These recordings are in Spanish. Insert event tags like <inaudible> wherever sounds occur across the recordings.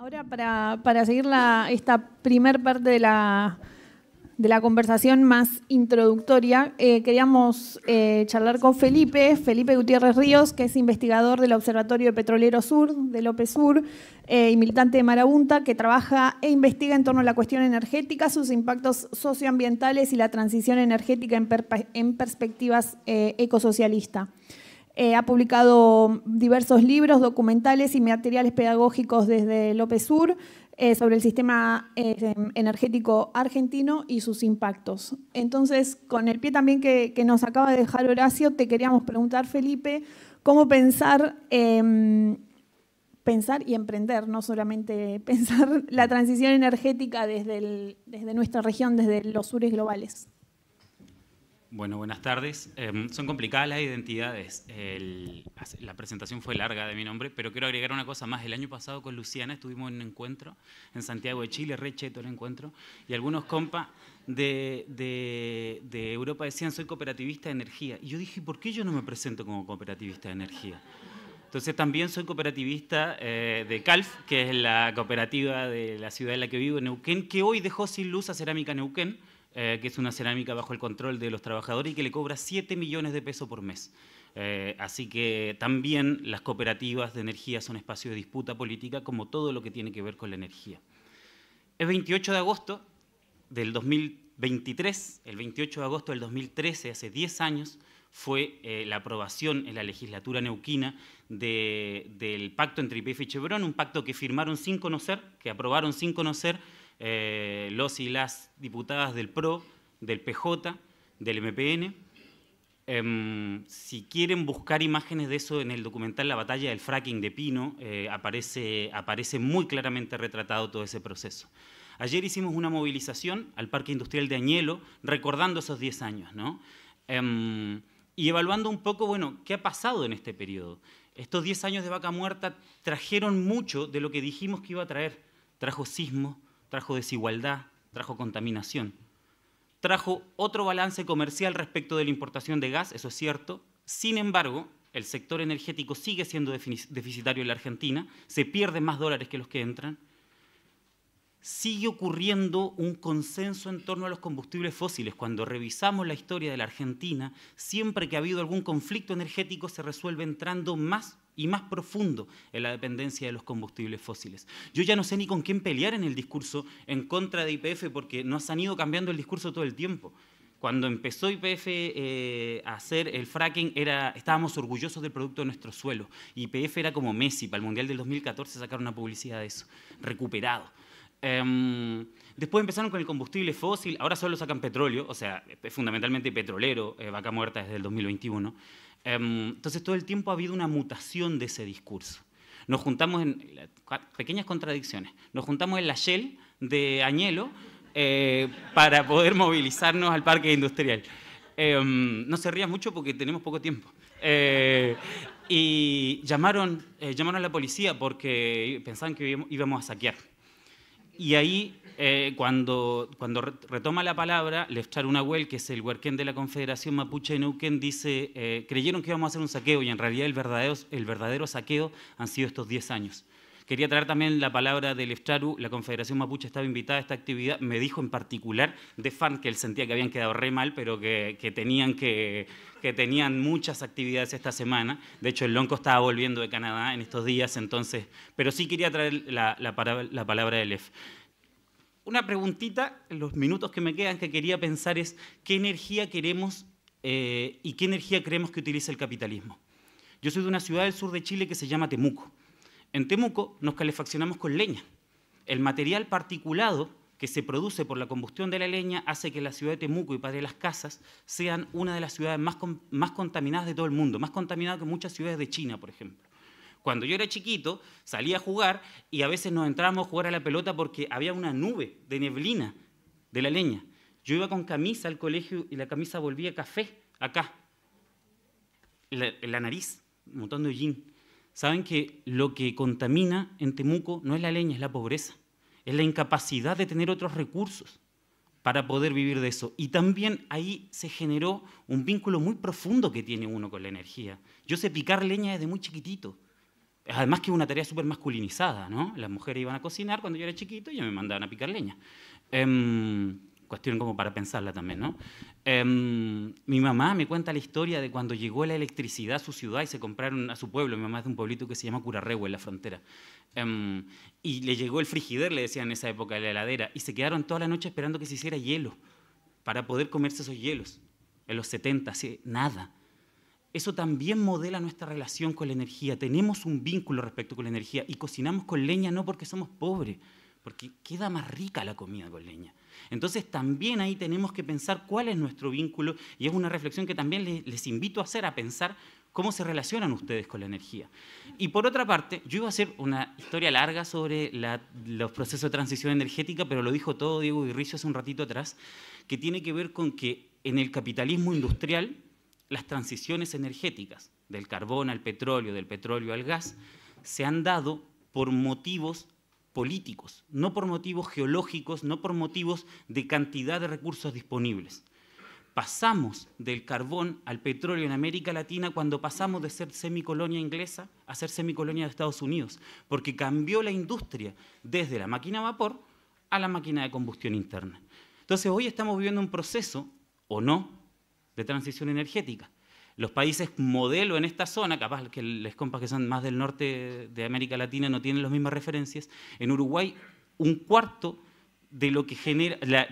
Ahora para, seguir esta primer parte de la, conversación más introductoria, eh, queríamos eh, charlar con Felipe, Felipe Gutiérrez Ríos, que es investigador del Observatorio Petrolero Sur, de López Sur, eh, y militante de Marabunta, que trabaja e investiga en torno a la cuestión energética, sus impactos socioambientales y la transición energética en, perspectivas eco ecosocialistas. Eh, ha publicado diversos libros, documentales y materiales pedagógicos desde López Sur eh, sobre el sistema eh, energético argentino y sus impactos. Entonces, con el pie también que, nos acaba de dejar Horacio, te queríamos preguntar, Felipe, cómo pensar em, pensar y emprender, no solamente <laughs> pensar la transición energética desde nuestra región, desde los sures globales. Bueno, buenas tardes. Em, son complicadas las identidades. la presentación fue larga de mi nombre, pero quiero agregar una cosa más. El año pasado con Luciana estuvimos en un encuentro en Santiago de Chile, recheto el encuentro, y algunos compas de, de, Europa decían, soy cooperativista de energía. Y yo dije, ¿por qué yo no me presento como cooperativista de energía? Entonces también soy cooperativista eh, de CALF, que es la cooperativa de la ciudad en la que vivo, Neuquén, que hoy dejó sin luz a Cerámica Neuquén, eh, que es una cerámica bajo el control de los trabajadores y que le cobra 7 millones de pesos por mes. Eh, así que también las cooperativas de energía son espacio de disputa política, como todo lo que tiene que ver con la energía. El 28 de agosto del 2023, el 28 de agosto del 2013, hace 10 años, fue eh, la aprobación en la legislatura neuquina del pacto entre IPF y Chevron, un pacto que firmaron sin conocer, que aprobaron sin conocer, eh, los y las diputadas del PRO, del PJ, del MPN. Em, si quieren buscar imágenes de eso en el documental La batalla del fracking de Pino, eh, aparece, aparece muy claramente retratado todo ese proceso. Ayer hicimos una movilización al Parque Industrial de Añelo, recordando esos 10 años, ¿no? Em, y evaluando un poco, bueno, qué ha pasado en este periodo. Estos 10 años de vaca muerta trajeron mucho de lo que dijimos que iba a traer. Trajo sismo, trajo desigualdad, trajo contaminación, trajo otro balance comercial respecto de la importación de gas, eso es cierto. Sin embargo, el sector energético sigue siendo deficitario en la Argentina, se pierden más dólares que los que entran. Sigue ocurriendo un consenso en torno a los combustibles fósiles. Cuando revisamos la historia de la Argentina, siempre que ha habido algún conflicto energético se resuelve entrando más y más profundo en la dependencia de los combustibles fósiles. Yo ya no sé ni con quién pelear en el discurso en contra de IPF porque nos han ido cambiando el discurso todo el tiempo. Cuando empezó IPF eh, a hacer el fracking, era, estábamos orgullosos del producto de nuestro suelo. IPF era como Messi, para el Mundial del 2014 sacaron una publicidad de eso, recuperado. Em, después empezaron con el combustible fósil, ahora solo sacan petróleo, o sea, fundamentalmente petrolero, eh, vaca muerta desde el 2021. Em, entonces todo el tiempo ha habido una mutación de ese discurso. Nos juntamos en pequeñas contradicciones. Nos juntamos en la Shell de Añelo eh, para poder movilizarnos al parque industrial. Em, no se rías mucho porque tenemos poco tiempo. Eh, y llamaron, eh, llamaron a la policía porque pensaban que íbamos a saquear. Y ahí, eh, cuando, retoma la palabra, Lefchar Unahuel, que es el huerquén de la Confederación Mapuche de Neuquén, dice, eh, creyeron que íbamos a hacer un saqueo y en realidad el verdadero, el verdadero saqueo han sido estos 10 años. Quería traer también la palabra del Charu, la Confederación Mapuche estaba invitada a esta actividad, me dijo en particular de fan que él sentía que habían quedado re mal, pero que, tenían que, tenían muchas actividades esta semana. De hecho, el Lonco estaba volviendo de Canadá en estos días, entonces... Pero sí quería traer la, palabra del EF. Una preguntita, en los minutos que me quedan, que quería pensar es qué energía queremos eh, y qué energía creemos que utiliza el capitalismo. Yo soy de una ciudad del sur de Chile que se llama Temuco. En Temuco nos calefaccionamos con leña. El material particulado que se produce por la combustión de la leña hace que la ciudad de Temuco y Padre Las Casas sean una de las ciudades más, contaminadas de todo el mundo, más contaminada que muchas ciudades de China, por ejemplo. Cuando yo era chiquito, salía a jugar y a veces nos entrábamos a jugar a la pelota porque había una nube de neblina de la leña. Yo iba con camisa al colegio y la camisa volvía café acá, en la, nariz, montando montón saben que lo que contamina en Temuco no es la leña, es la pobreza, es la incapacidad de tener otros recursos para poder vivir de eso. Y también ahí se generó un vínculo muy profundo que tiene uno con la energía. Yo sé picar leña desde muy chiquitito. Además que es una tarea súper masculinizada, ¿no? Las mujeres iban a cocinar cuando yo era chiquito y ya me mandaban a picar leña. Em, cuestión como para pensarla también, ¿no? Em, mi mamá me cuenta la historia de cuando llegó la electricidad a su ciudad y se compraron a su pueblo. Mi mamá es de un pueblito que se llama Curarrehue, en la frontera. Em, y le llegó el frigider, le decían en esa época, la heladera. Y se quedaron toda la noche esperando que se hiciera hielo para poder comerse esos hielos. En los 70, así, nada. Eso también modela nuestra relación con la energía. Tenemos un vínculo respecto con la energía y cocinamos con leña no porque somos pobres, porque queda más rica la comida con leña. Entonces también ahí tenemos que pensar cuál es nuestro vínculo y es una reflexión que también les, invito a hacer, a pensar cómo se relacionan ustedes con la energía. Y por otra parte, yo iba a hacer una historia larga sobre los procesos de transición energética, pero lo dijo todo Diego Irricio hace un ratito atrás, que tiene que ver con que en el capitalismo industrial las transiciones energéticas del carbón al petróleo, del petróleo al gas, se han dado por motivos políticos, no por motivos geológicos, no por motivos de cantidad de recursos disponibles. Pasamos del carbón al petróleo en América Latina cuando pasamos de ser semicolonia inglesa a ser semicolonia de Estados Unidos, porque cambió la industria desde la máquina a vapor a la máquina de combustión interna. Entonces hoy estamos viviendo un proceso, o no, de transición energética. Los países modelo en esta zona, capaz que les compas que son más del norte de América Latina no tienen las mismas referencias, en Uruguay un cuarto de lo que genera, la,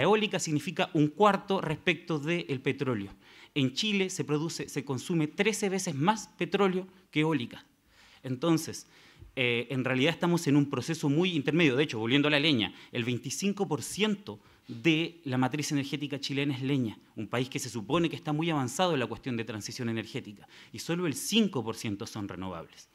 eólica significa un cuarto respecto del petróleo. En Chile se produce, se consume 13 veces más petróleo que eólica. Entonces, eh, en realidad estamos en un proceso muy intermedio. De hecho, volviendo a la leña, el 25% de la matriz energética chilena es leña, un país que se supone que está muy avanzado en la cuestión de transición energética, y solo el 5% son renovables.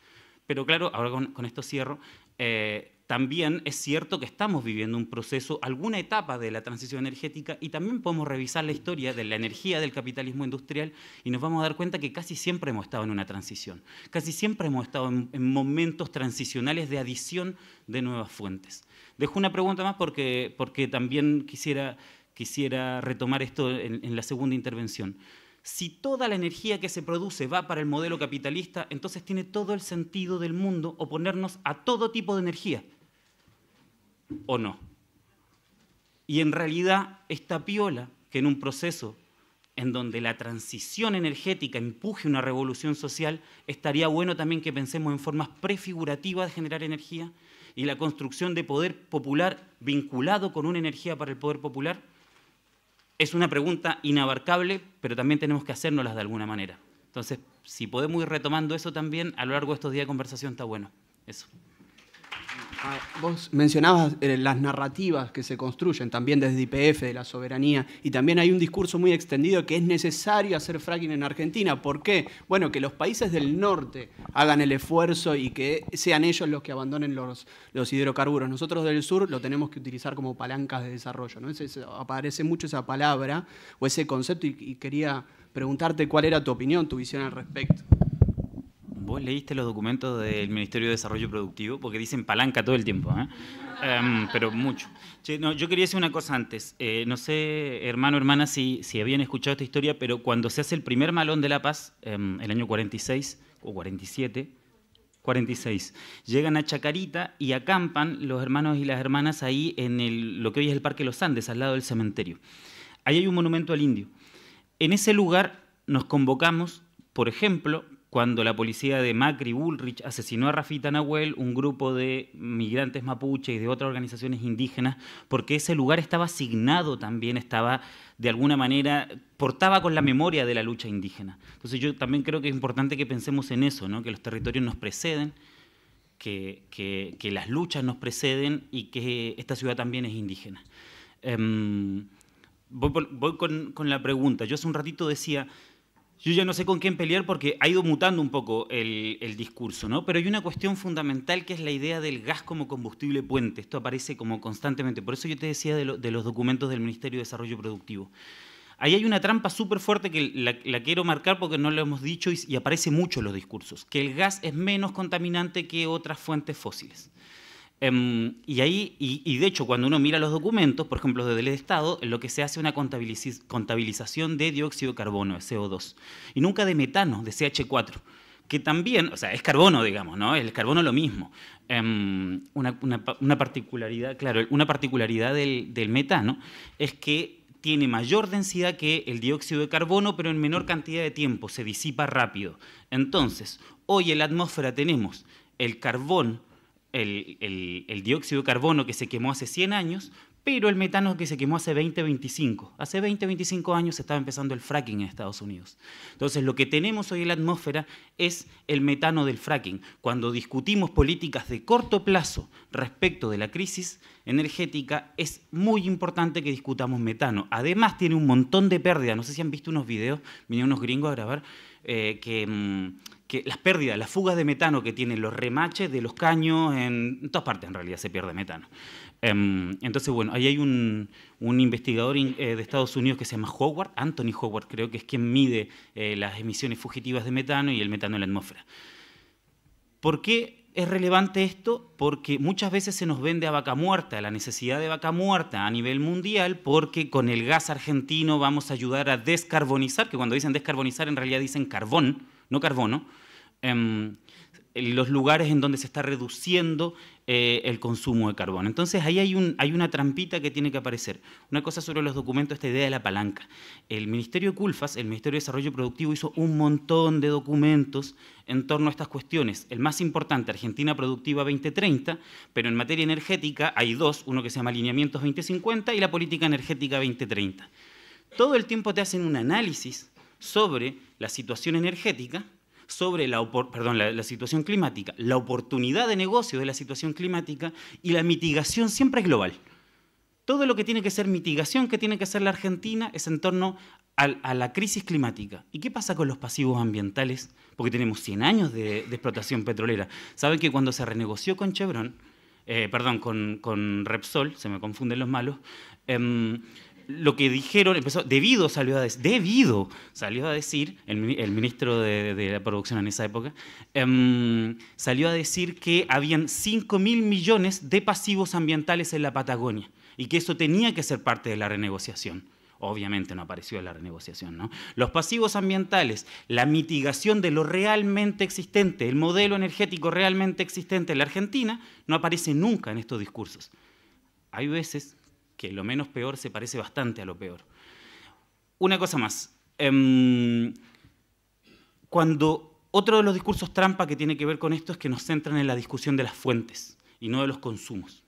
Pero claro, ahora con, esto cierro, eh, también es cierto que estamos viviendo un proceso, alguna etapa de la transición energética y también podemos revisar la historia de la energía del capitalismo industrial y nos vamos a dar cuenta que casi siempre hemos estado en una transición, casi siempre hemos estado en, momentos transicionales de adición de nuevas fuentes. Dejo una pregunta más porque, también quisiera, retomar esto en la segunda intervención. Si toda la energía que se produce va para el modelo capitalista, entonces tiene todo el sentido del mundo oponernos a todo tipo de energía, o no. Y en realidad esta piola, que en un proceso en donde la transición energética empuje una revolución social, estaría bueno también que pensemos en formas prefigurativas de generar energía y la construcción de poder popular vinculado con una energía para el poder popular. Es una pregunta inabarcable, pero también tenemos que hacérnoslas de alguna manera. Entonces, si podemos ir retomando eso también a lo largo de estos días de conversación, está bueno. Eso. Ah, vos mencionabas eh, las narrativas que se construyen también desde IPF, de la soberanía, y también hay un discurso muy extendido que es necesario hacer fracking en Argentina. ¿Por qué? Bueno, que los países del norte hagan el esfuerzo y que sean ellos los que abandonen los, los hidrocarburos. Nosotros del sur lo tenemos que utilizar como palancas de desarrollo. ¿no? aparece mucho esa palabra o ese concepto y quería preguntarte cuál era tu opinión, tu visión al respecto. ¿Vos leíste los documentos del Ministerio de Desarrollo Productivo? Porque dicen palanca todo el tiempo, ¿eh? em, pero mucho. Che, no, yo quería decir una cosa antes. Eh, no sé, hermano, hermana, si, si habían escuchado esta historia, pero cuando se hace el primer malón de La Paz, em, el año 46 o 47, 46. Llegan a Chacarita y acampan los hermanos y las hermanas ahí en lo que hoy es el Parque Los Andes, al lado del cementerio. Ahí hay un monumento al indio. En ese lugar nos convocamos, por ejemplo, cuando la policía de Macri Bullrich asesinó a Rafita Nahuel, un grupo de migrantes mapuches y de otras organizaciones indígenas, porque ese lugar estaba asignado también, estaba de alguna manera, portaba con la memoria de la lucha indígena. Entonces yo también creo que es importante que pensemos en eso, ¿no? que los territorios nos preceden, que, las luchas nos preceden y que esta ciudad también es indígena. Em, voy, con la pregunta. Yo hace un ratito decía yo ya no sé con quién pelear porque ha ido mutando un poco el, discurso, ¿no? Pero hay una cuestión fundamental que es la idea del gas como combustible puente. Esto aparece como constantemente. Por eso yo te decía de, los documentos del Ministerio de Desarrollo Productivo. Ahí hay una trampa súper fuerte que la, quiero marcar porque no lo hemos dicho y aparece mucho en los discursos, que el gas es menos contaminante que otras fuentes fósiles. Em, y ahí, y, de hecho, cuando uno mira los documentos, por ejemplo, del Estado, lo que se hace es una contabilización de dióxido de carbono, de CO2, y nunca de metano, de CH4, que también, o sea, es carbono, digamos, ¿no? El carbono es lo mismo. Em, una, particularidad, claro, una particularidad del, del metano es que tiene mayor densidad que el dióxido de carbono, pero en menor cantidad de tiempo, se disipa rápido. Entonces, hoy en la atmósfera tenemos el carbón el, dióxido de carbono que se quemó hace 100 años, pero el metano que se quemó hace 20, 25. Hace 20, 25 años estaba empezando el fracking en Estados Unidos. Entonces, lo que tenemos hoy en la atmósfera es el metano del fracking. Cuando discutimos políticas de corto plazo respecto de la crisis energética, es muy importante que discutamos metano. Además, tiene un montón de pérdidas. No sé si han visto unos videos, vinieron unos gringos a grabar eh, mm, que, las pérdidas, las fugas de metano que tienen los remaches de los caños, en, todas partes en realidad se pierde metano. Em, entonces, bueno, ahí hay un, investigador eh, de Estados Unidos que se llama Howard, Anthony Howard creo que es quien mide eh, las emisiones fugitivas de metano y el metano en la atmósfera. ¿Por qué es relevante esto porque muchas veces se nos vende a vaca muerta, la necesidad de vaca muerta a nivel mundial, porque con el gas argentino vamos a ayudar a descarbonizar, que cuando dicen descarbonizar en realidad dicen carbón, no carbono. Em, los lugares en donde se está reduciendo eh, el consumo de carbón. Entonces ahí hay, hay una trampita que tiene que aparecer. Una cosa sobre los documentos, esta idea de la palanca. El Ministerio de Culfas, el Ministerio de Desarrollo Productivo, hizo un montón de documentos en torno a estas cuestiones. El más importante, Argentina Productiva 2030, pero en materia energética hay dos, uno que se llama Alineamientos 2050 y la Política Energética 2030. Todo el tiempo te hacen un análisis sobre la situación energética sobre la, situación climática, la oportunidad de negocio de la situación climática y la mitigación siempre es global. Todo lo que tiene que ser mitigación que tiene que hacer la Argentina es en torno a, la crisis climática. ¿Y qué pasa con los pasivos ambientales? Porque tenemos 100 años de, explotación petrolera. Saben que cuando se renegoció con Chevron, eh, perdón, con, Repsol, se me confunden los malos, em, lo que dijeron, empezó, debido salió a decir, debido salió a decir, el, ministro de, la producción en esa época, em, salió a decir que habían 5 mil millones de pasivos ambientales en la Patagonia y que eso tenía que ser parte de la renegociación. Obviamente no apareció en la renegociación, ¿no? Los pasivos ambientales, la mitigación de lo realmente existente, el modelo energético realmente existente en la Argentina, no aparece nunca en estos discursos. Hay veces que lo menos peor se parece bastante a lo peor. Una cosa más. Em, cuando otro de los discursos trampa que tiene que ver con esto es que nos centran en la discusión de las fuentes y no de los consumos.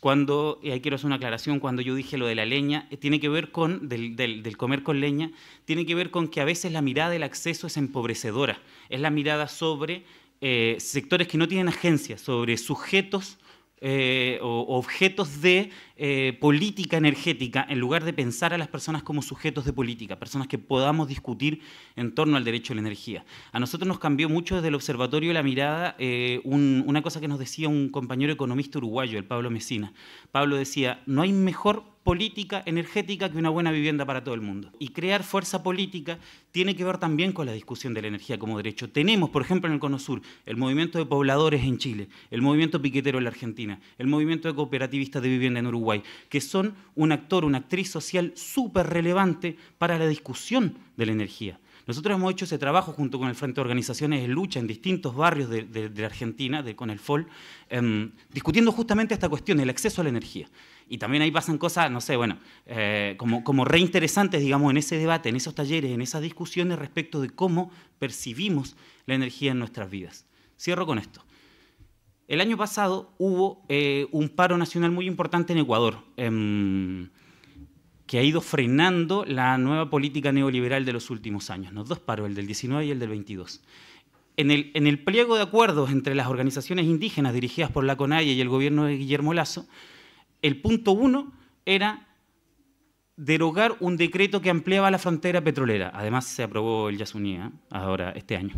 Cuando, y ahí quiero hacer una aclaración, cuando yo dije lo de la leña, eh, tiene que ver con, del, comer con leña, tiene que ver con que a veces la mirada del acceso es empobrecedora, es la mirada sobre eh, sectores que no tienen agencia, sobre sujetos eh, o objetos de eh, política energética en lugar de pensar a las personas como sujetos de política, personas que podamos discutir en torno al derecho a la energía. A nosotros nos cambió mucho desde el Observatorio la Mirada eh, una cosa que nos decía un compañero economista uruguayo, el Pablo Mesina. Pablo decía, no hay mejor política energética que una buena vivienda para todo el mundo. Y crear fuerza política tiene que ver también con la discusión de la energía como derecho. Tenemos, por ejemplo, en el Cono Sur, el movimiento de pobladores en Chile, el movimiento piquetero en la Argentina, el movimiento de cooperativistas de vivienda en Uruguay, que son un actor, una actriz social súper relevante para la discusión de la energía. Nosotros hemos hecho ese trabajo junto con el Frente de Organizaciones de Lucha en distintos barrios de, de, Argentina, con el FOL, em, discutiendo justamente esta cuestión, el acceso a la energía. Y también ahí pasan cosas, no sé, bueno, eh, como, reinteresantes, digamos, en ese debate, en esos talleres, en esas discusiones respecto de cómo percibimos la energía en nuestras vidas. Cierro con esto. El año pasado hubo eh, un paro nacional muy importante en Ecuador. Em, que ha ido frenando la nueva política neoliberal de los últimos años. los dos paros, el del 19 y el del 22. En el, en el pliego de acuerdos entre las organizaciones indígenas dirigidas por la CONAIE y el gobierno de Guillermo Lazo, el punto uno era derogar un decreto que ampliaba la frontera petrolera. Además, se aprobó el Yasuní ¿eh? ahora, este año,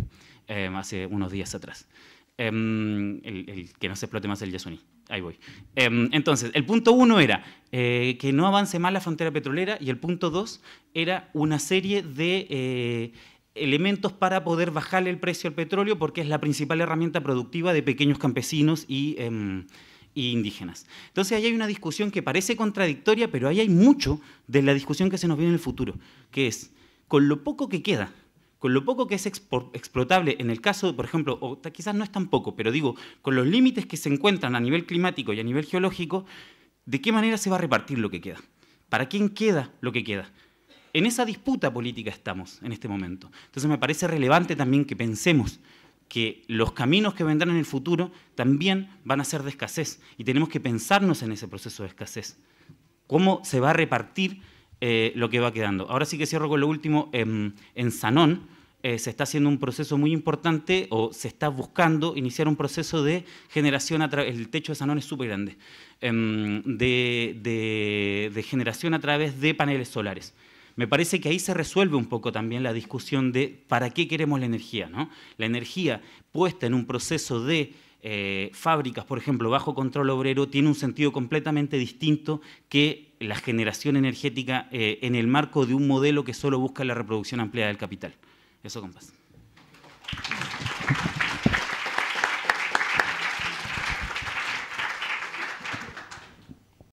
eh, hace unos días atrás. Em, el, que no se explote más el Yasuní ahí voy. Em, entonces, el punto uno era eh, que no avance más la frontera petrolera y el punto dos era una serie de eh, elementos para poder bajarle el precio al petróleo porque es la principal herramienta productiva de pequeños campesinos em, y, indígenas. Entonces ahí hay una discusión que parece contradictoria, pero ahí hay mucho de la discusión que se nos viene en el futuro, que es, con lo poco que queda con lo poco que es explotable en el caso, por ejemplo, o quizás no es tan poco, pero digo, con los límites que se encuentran a nivel climático y a nivel geológico, ¿de qué manera se va a repartir lo que queda? ¿Para quién queda lo que queda? En esa disputa política estamos en este momento. Entonces me parece relevante también que pensemos que los caminos que vendrán en el futuro también van a ser de escasez y tenemos que pensarnos en ese proceso de escasez. ¿Cómo se va a repartir? Eh, lo que va quedando. Ahora sí que cierro con lo último. Em, en, Sanón eh, se está haciendo un proceso muy importante o se está buscando iniciar un proceso de generación a través, el techo de Sanón es súper grande, em, de, de generación a través de paneles solares me parece que ahí se resuelve un poco también la discusión de para qué queremos la energía. ¿no? La energía puesta en un proceso de eh, fábricas, por ejemplo, bajo control obrero, tiene un sentido completamente distinto que la generación energética eh, en el marco de un modelo que solo busca la reproducción ampliada del capital. Eso, compás.